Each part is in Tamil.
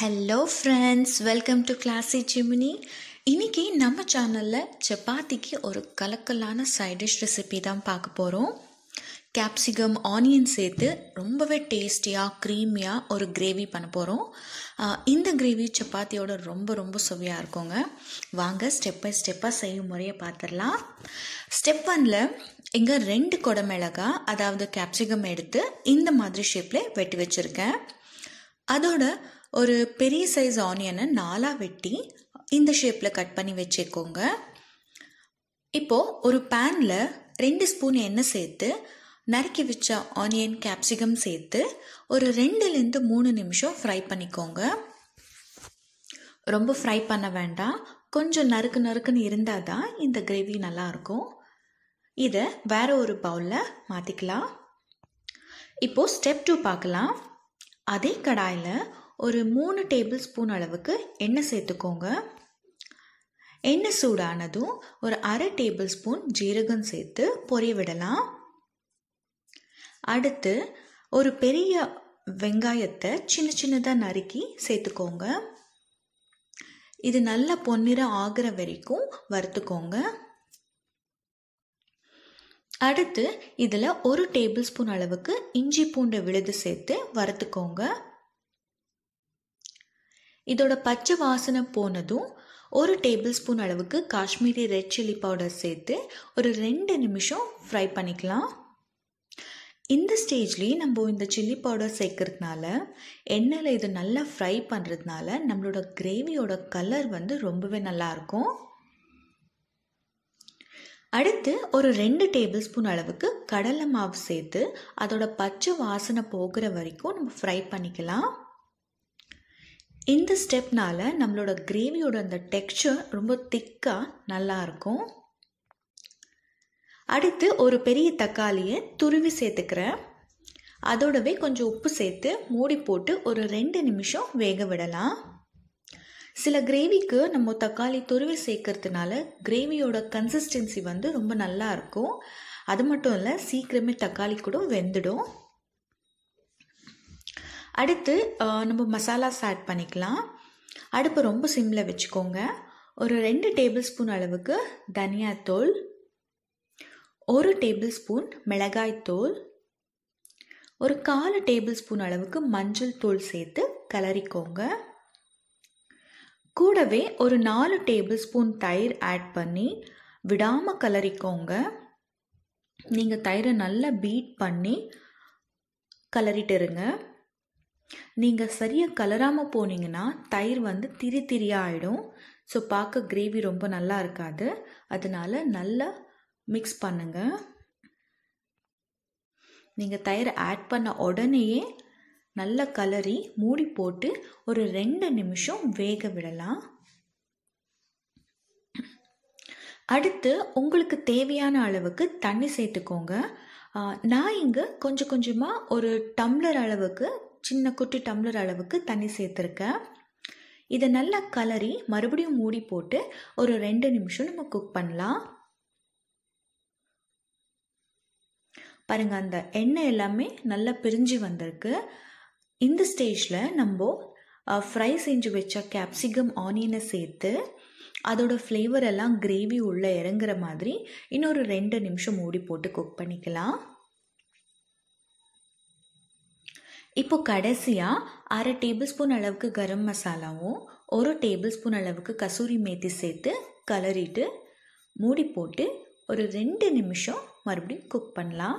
hello friends welcome to classy Gemini இன்றைக்கி நம்ம சேனலில் சப்பாத்திக்கு ஒரு கலக்கலான சைடிஷ் டிஷ் ரெசிபி தான் பார்க்க போகிறோம் கேப்சிகம் ஆனியன் சேர்த்து ரொம்பவே டேஸ்டியாக க்ரீமியாக ஒரு கிரேவி பண்ண போகிறோம் இந்த கிரேவி சப்பாத்தியோட ரொம்ப ரொம்ப சுவையாக இருக்குங்க வாங்க ஸ்டெப் பை ஸ்டெப்பாக செய்யும் முறையை பார்த்துடலாம் ஸ்டெப் ஒனில் இங்கே ரெண்டு கொடமிளகா அதாவது கேப்சிகம் எடுத்து இந்த மாதிரி ஷேப்பில் வெட்டி வச்சுருக்கேன் அதோட ஒரு பெரிய சைஸ் ஆனியனை நாலாக வெட்டி இந்த ஷேப்பில் கட் பண்ணி வச்சுக்கோங்க இப்போது ஒரு பேனில் ரெண்டு ஸ்பூன் எண்ணெய் சேர்த்து நறுக்கி வச்ச ஆனியன் கேப்சிகம் சேர்த்து ஒரு ரெண்டுலேருந்து மூணு நிமிஷம் ஃப்ரை பண்ணிக்கோங்க ரொம்ப ஃப்ரை பண்ண வேண்டாம் கொஞ்சம் நறுக்கு நறுக்குன்னு இருந்தால் தான் இந்த கிரேவி நல்லாயிருக்கும் இதை வேறு ஒரு பவுலில் மாற்றிக்கலாம் இப்போது ஸ்டெப் டூ பார்க்கலாம் அதே கடாயில் ஒரு மூணு டேபிள் ஸ்பூன் அளவுக்கு எண்ணெய் சேர்த்துக்கோங்க எண்ணெய் சூடானதும் ஒரு அரை டேபிள் ஸ்பூன் ஜீரகம் சேர்த்து பொரிய விடலாம் அடுத்து ஒரு பெரிய வெங்காயத்தை சின்ன சின்னதாக நறுக்கி சேர்த்துக்கோங்க இது நல்ல பொன்னிறம் ஆகிற வரைக்கும் வறுத்துக்கோங்க அடுத்து இதில் ஒரு டேபிள் ஸ்பூன் அளவுக்கு இஞ்சி பூண்டு விழுது சேர்த்து வறுத்துக்கோங்க இதோட பச்சை வாசனை போனதும் ஒரு டேபிள் ஸ்பூன் அளவுக்கு காஷ்மீரி ரெட் சில்லி பவுடர் சேர்த்து ஒரு ரெண்டு நிமிஷம் ஃப்ரை பண்ணிக்கலாம் இந்த ஸ்டேஜ்லேயே நம்ம இந்த சில்லி பவுடர் சேர்க்கறதுனால எண்ணெயில் இது நல்லா ஃப்ரை பண்ணுறதுனால நம்மளோட கிரேவியோட கலர் வந்து ரொம்பவே நல்லாயிருக்கும் அடுத்து ஒரு ரெண்டு டேபிள் ஸ்பூன் அளவுக்கு கடலை மாவு சேர்த்து அதோட பச்சை வாசனை போகிற வரைக்கும் நம்ம ஃப்ரை பண்ணிக்கலாம் இந்த ஸ்டெப்னால் நம்மளோட கிரேவியோட அந்த டெக்ஸ்சர் ரொம்ப திக்காக நல்லாயிருக்கும் அடுத்து ஒரு பெரிய தக்காளியை துருவி சேர்த்துக்கிறேன் அதோடவே கொஞ்சம் உப்பு சேர்த்து மூடி போட்டு ஒரு ரெண்டு நிமிஷம் வேக விடலாம் சில கிரேவிக்கு நம்ம தக்காளி துருவி சேர்க்கறதுனால கிரேவியோட கன்சிஸ்டன்சி வந்து ரொம்ப நல்லா இருக்கும் அது மட்டும் இல்லை சீக்கிரமே தக்காளி கூட வெந்துடும் அடுத்து நம்ம மசாலாஸ் ஆட் பண்ணிக்கலாம் அடுப்பை ரொம்ப சிம்மில் வச்சுக்கோங்க ஒரு ரெண்டு டேபிள் ஸ்பூன் அளவுக்கு தனியாத்தூள் ஒரு டேபிள் ஸ்பூன் மிளகாய்த்தூள் ஒரு கால் டேபிள் ஸ்பூன் அளவுக்கு மஞ்சள் தூள் சேர்த்து கலரிக்கோங்க கூடவே ஒரு நாலு டேபிள் ஸ்பூன் தயிர் ஆட் பண்ணி விடாமல் கலரிக்கோங்க நீங்கள் தயிரை நல்லா பீட் பண்ணி கலரிட்டுருங்க நீங்கள் சரியாக கலராமல் போனீங்கன்னா தயிர் வந்து திரி திரியாக ஆகிடும் ஸோ பார்க்க கிரேவி ரொம்ப நல்லா இருக்காது அதனால் நல்லா மிக்ஸ் பண்ணுங்கள் நீங்கள் தயிர் ஆட் பண்ண உடனேயே நல்ல கலரி மூடி போட்டு ஒரு ரெண்டு நிமிஷம் வேக விடலாம் அடுத்து உங்களுக்கு தேவையான அளவுக்கு தண்ணி சேர்த்துக்கோங்க நான் இங்கே கொஞ்சம் கொஞ்சமாக ஒரு டம்ளர் அளவுக்கு சின்ன குட்டி டம்ளர் அளவுக்கு தண்ணி சேர்த்துருக்கேன் இதை நல்லா கலரி மறுபடியும் மூடி போட்டு ஒரு ரெண்டு நிமிஷம் நம்ம குக் பண்ணலாம் பாருங்கள் அந்த எண்ணெய் எல்லாமே நல்லா பிரிஞ்சு வந்திருக்கு இந்த ஸ்டேஜில் நம்ம ஃப்ரை செஞ்சு வச்ச கேப்சிகம் ஆனியனை சேர்த்து அதோட ஃப்ளேவர் எல்லாம் கிரேவி உள்ளே இறங்குற மாதிரி இன்னொரு ரெண்டு நிமிஷம் மூடி போட்டு குக் பண்ணிக்கலாம் இப்போ கடைசியாக அரை டேபிள் ஸ்பூன் அளவுக்கு கரம் மசாலாவும் ஒரு டேபிள் ஸ்பூன் அளவுக்கு கசூரி மேத்தி சேர்த்து கலரிட்டு மூடி போட்டு ஒரு ரெண்டு நிமிஷம் மறுபடியும் குக் பண்ணலாம்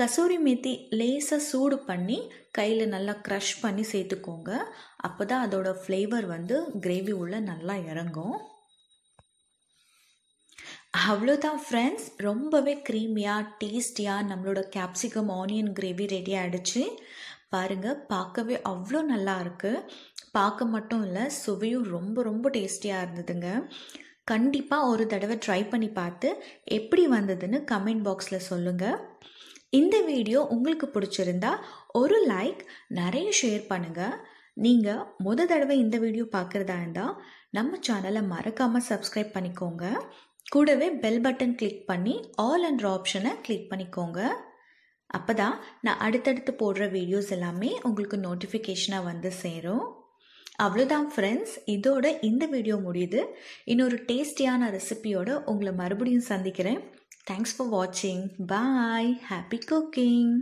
கசூரி மேத்தி லேசாக சூடு பண்ணி கையில் நல்லா க்ரஷ் பண்ணி சேர்த்துக்கோங்க அப்போ தான் அதோடய ஃப்ளேவர் வந்து கிரேவி உள்ளே நல்லா இறங்கும் அவ்வளோதான் ஃப்ரெண்ட்ஸ் ரொம்பவே க்ரீமியாக டேஸ்டியாக நம்மளோட கேப்சிகம் ஆனியன் கிரேவி ரெடி ஆகிடுச்சு பாருங்கள் பார்க்கவே அவ்வளோ நல்லா இருக்குது பார்க்க மட்டும் இல்லை சுவையும் ரொம்ப ரொம்ப டேஸ்டியாக இருந்ததுங்க கண்டிப்பாக ஒரு தடவை ட்ரை பண்ணி பார்த்து எப்படி வந்ததுன்னு கமெண்ட் பாக்ஸில் சொல்லுங்கள் இந்த வீடியோ உங்களுக்கு பிடிச்சிருந்தா ஒரு லைக் நிறைய ஷேர் பண்ணுங்கள் நீங்கள் முத தடவை இந்த வீடியோ பார்க்குறதா இருந்தால் நம்ம சேனலை மறக்காமல் சப்ஸ்கிரைப் பண்ணிக்கோங்க கூடவே பெல் பட்டன் கிளிக் பண்ணி ஆல் அண்ட் ஆப்ஷனை கிளிக் பண்ணிக்கோங்க அப்போ தான் நான் அடுத்தடுத்து போடுற வீடியோஸ் எல்லாமே உங்களுக்கு நோட்டிஃபிகேஷனாக வந்து சேரும் அவ்வளோதான் ஃப்ரெண்ட்ஸ் இதோட இந்த வீடியோ முடியுது இன்னொரு டேஸ்டியான ரெசிபியோட உங்களை மறுபடியும் சந்திக்கிறேன் தேங்க்ஸ் ஃபார் வாட்சிங் பாய் ஹாப்பி குக்கிங்